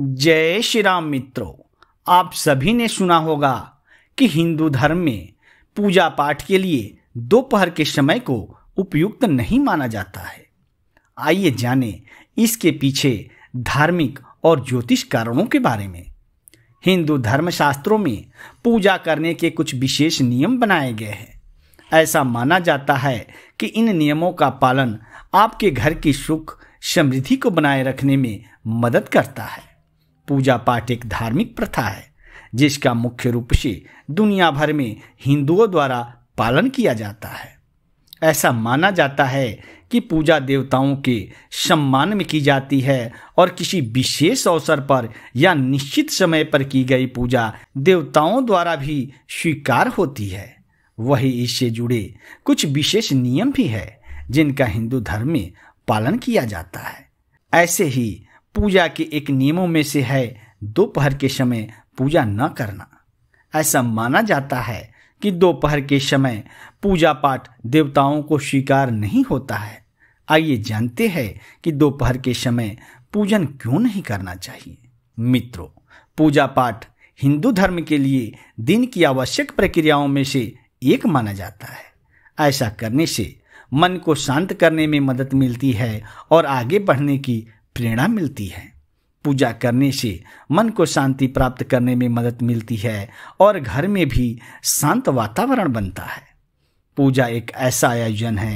जय श्री राम मित्रों आप सभी ने सुना होगा कि हिंदू धर्म में पूजा पाठ के लिए दोपहर के समय को उपयुक्त नहीं माना जाता है आइए जानें इसके पीछे धार्मिक और ज्योतिष कारणों के बारे में हिंदू धर्म शास्त्रों में पूजा करने के कुछ विशेष नियम बनाए गए हैं ऐसा माना जाता है कि इन नियमों का पालन आपके घर की सुख समृद्धि को बनाए रखने में मदद करता है पूजा पाठ एक धार्मिक प्रथा है जिसका मुख्य रूप से दुनिया भर में हिंदुओं द्वारा पालन किया जाता है ऐसा माना जाता है कि पूजा देवताओं के सम्मान में की जाती है और किसी विशेष अवसर पर या निश्चित समय पर की गई पूजा देवताओं द्वारा भी स्वीकार होती है वही इससे जुड़े कुछ विशेष नियम भी है जिनका हिंदू धर्म में पालन किया जाता है ऐसे ही पूजा के एक नियमों में से है दोपहर के समय पूजा न करना ऐसा माना जाता है कि दोपहर के समय पूजा पाठ देवताओं को स्वीकार नहीं होता है आइए जानते हैं कि दोपहर के समय पूजन क्यों नहीं करना चाहिए मित्रों पूजा पाठ हिंदू धर्म के लिए दिन की आवश्यक प्रक्रियाओं में से एक माना जाता है ऐसा करने से मन को शांत करने में मदद मिलती है और आगे बढ़ने की प्रेरणा मिलती है पूजा करने से मन को शांति प्राप्त करने में मदद मिलती है और घर में भी शांत वातावरण बनता है पूजा एक ऐसा आयोजन है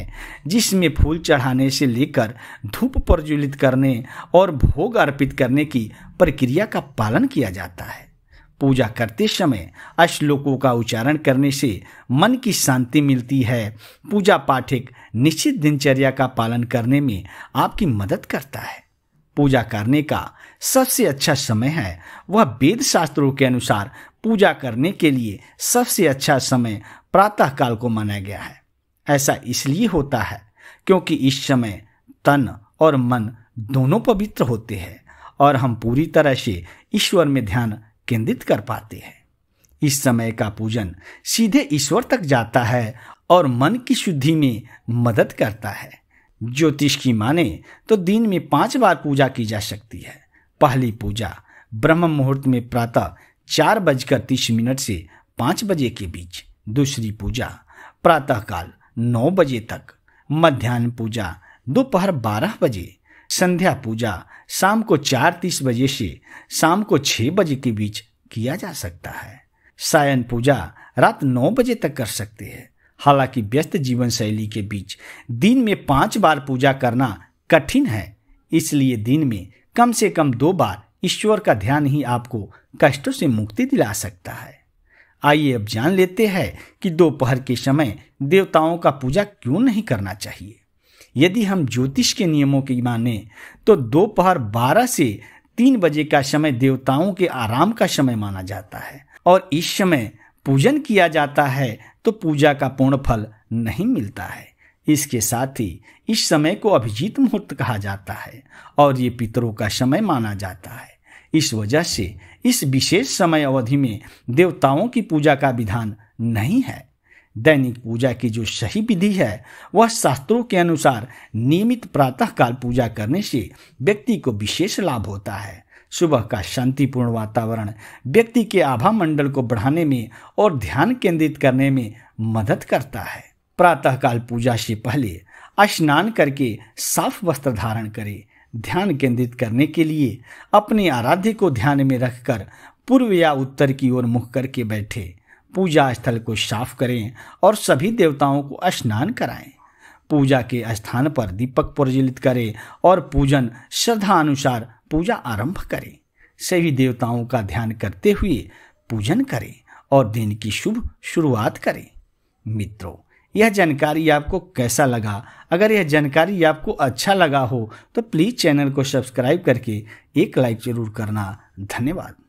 जिसमें फूल चढ़ाने से लेकर धूप प्रज्वलित करने और भोग अर्पित करने की प्रक्रिया का पालन किया जाता है पूजा करते समय अश्लोकों का उच्चारण करने से मन की शांति मिलती है पूजा पाठिक निश्चित दिनचर्या का पालन करने में आपकी मदद करता है पूजा करने का सबसे अच्छा समय है वह वेद शास्त्रों के अनुसार पूजा करने के लिए सबसे अच्छा समय प्रातःकाल को माना गया है ऐसा इसलिए होता है क्योंकि इस समय तन और मन दोनों पवित्र होते हैं और हम पूरी तरह से ईश्वर में ध्यान केंद्रित कर पाते हैं इस समय का पूजन सीधे ईश्वर तक जाता है और मन की शुद्धि में मदद करता है ज्योतिष की माने तो दिन में पांच बार पूजा की जा सकती है पहली पूजा ब्रह्म मुहूर्त में प्रातः चार बजकर तीस मिनट से पांच बजे के बीच दूसरी पूजा प्रातःकाल नौ बजे तक मध्यान्ह पूजा दोपहर बारह बजे संध्या पूजा शाम को चार तीस बजे से शाम को छह बजे के बीच किया जा सकता है सायन पूजा रात नौ बजे तक कर सकते हैं हालांकि व्यस्त जीवन शैली के बीच दिन में पांच बार पूजा करना कठिन है इसलिए दिन में कम से कम दो बार ईश्वर का ध्यान ही आपको कष्टों से मुक्ति दिला सकता है आइए अब जान लेते हैं कि दोपहर के समय देवताओं का पूजा क्यों नहीं करना चाहिए यदि हम ज्योतिष के नियमों की माने तो दोपहर 12 से 3 बजे का समय देवताओं के आराम का समय माना जाता है और इस समय पूजन किया जाता है तो पूजा का पूर्ण फल नहीं मिलता है इसके साथ ही इस समय को अभिजीत मुहूर्त कहा जाता है और ये पितरों का समय माना जाता है इस वजह से इस विशेष समय अवधि में देवताओं की पूजा का विधान नहीं है दैनिक पूजा की जो सही विधि है वह शास्त्रों के अनुसार नियमित प्रातःकाल पूजा करने से व्यक्ति को विशेष लाभ होता है सुबह का शांतिपूर्ण वातावरण व्यक्ति के आभा मंडल को बढ़ाने में और ध्यान केंद्रित करने में मदद करता है प्रातःकाल पूजा से पहले स्नान करके साफ वस्त्र धारण करें ध्यान केंद्रित करने के लिए अपने आराध्य को ध्यान में रखकर पूर्व या उत्तर की ओर मुख करके बैठे पूजा स्थल को साफ करें और सभी देवताओं को स्नान कराएं पूजा के स्थान पर दीपक प्रज्वलित करें और पूजन श्रद्धा अनुसार पूजा आरंभ करें सभी देवताओं का ध्यान करते हुए पूजन करें और दिन की शुभ शुरुआत करें मित्रों यह जानकारी आपको कैसा लगा अगर यह जानकारी आपको अच्छा लगा हो तो प्लीज़ चैनल को सब्सक्राइब करके एक लाइक ज़रूर करना धन्यवाद